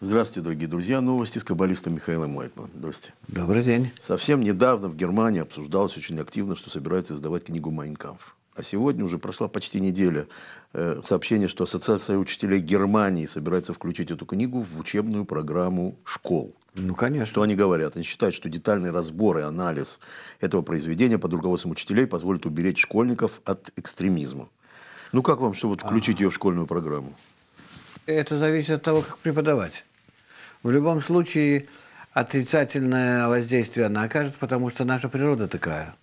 Здравствуйте, дорогие друзья. Новости с каббалистом Михаилом Уайтманом. Здравствуйте. Добрый день. Совсем недавно в Германии обсуждалось очень активно, что собираются издавать книгу «Майнкамф». А сегодня уже прошла почти неделя э, сообщение, что Ассоциация учителей Германии собирается включить эту книгу в учебную программу школ. Ну, конечно. Что они говорят? Они считают, что детальный разбор и анализ этого произведения под руководством учителей позволит уберечь школьников от экстремизма. Ну, как вам, чтобы вот включить а. ее в школьную программу? это зависит от того, как преподавать. В любом случае отрицательное воздействие она окажет, потому что наша природа такая.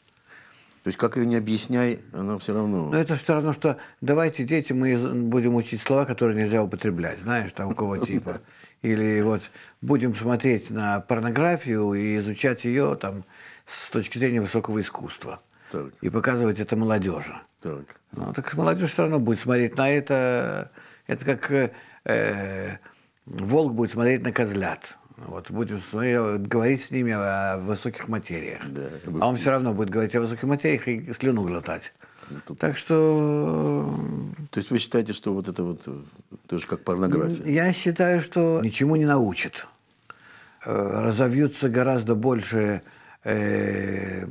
То есть, как ее не объясняй, она все равно... Но это все равно, что давайте, дети, мы будем учить слова, которые нельзя употреблять, знаешь, там какого типа. Или вот будем смотреть на порнографию и изучать ее там с точки зрения высокого искусства. Так. И показывать это молодежи. Так. Ну, так молодежь все равно будет смотреть на это. Это как э, э, волк будет смотреть на козлят. Вот будем смотреть, э, говорить с ними о высоких материях. Да, А он все равно будет говорить о высоких материях и слюну глотать. Ну, тут... Так что... Э, То есть вы считаете, что вот это вот э, тоже как порнография? Я считаю, что ничему не научит. Разовьются гораздо больше э,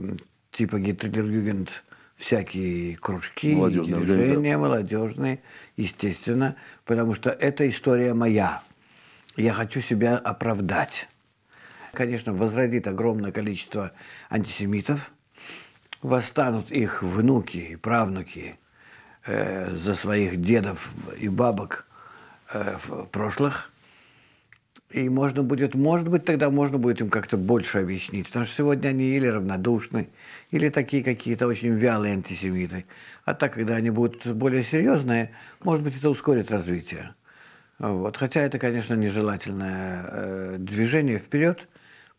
типа Гитлер-Югент всякие кружки, молодежные движения молодежные, естественно, потому что это история моя. Я хочу себя оправдать. Конечно, возродит огромное количество антисемитов, восстанут их внуки и правнуки э, за своих дедов и бабок э, прошлых – и можно будет, может быть, тогда можно будет им как-то больше объяснить. Потому что сегодня они или равнодушны, или такие какие-то очень вялые антисемиты. А так, когда они будут более серьезные, может быть, это ускорит развитие. Вот. Хотя это, конечно, нежелательное э, движение вперед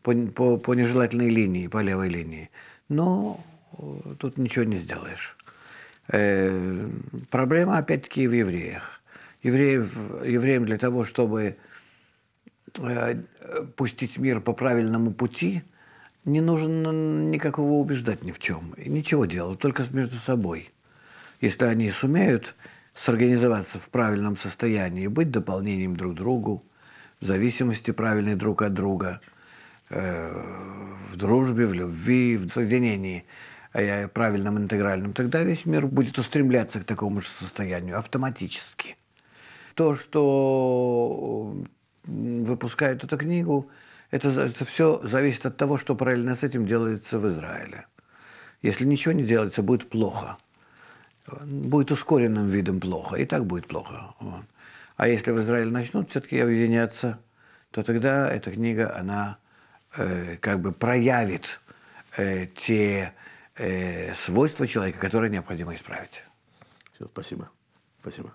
по, по, по нежелательной линии, по левой линии. Но э, тут ничего не сделаешь. Э, проблема, опять-таки, в евреях. Евреев, евреям для того, чтобы Э, пустить мир по правильному пути, не нужно никакого убеждать ни в чем. И ничего делать, только между собой. Если они сумеют сорганизоваться в правильном состоянии, быть дополнением друг другу, в зависимости правильной друг от друга, э, в дружбе, в любви, в соединении а правильном интегральном, тогда весь мир будет устремляться к такому же состоянию автоматически. То, что выпускают эту книгу, это, это все зависит от того, что параллельно с этим делается в Израиле. Если ничего не делается, будет плохо. Будет ускоренным видом плохо. И так будет плохо. Вот. А если в Израиле начнут все-таки объединяться, то тогда эта книга, она э, как бы проявит э, те э, свойства человека, которые необходимо исправить. Все, спасибо. Спасибо.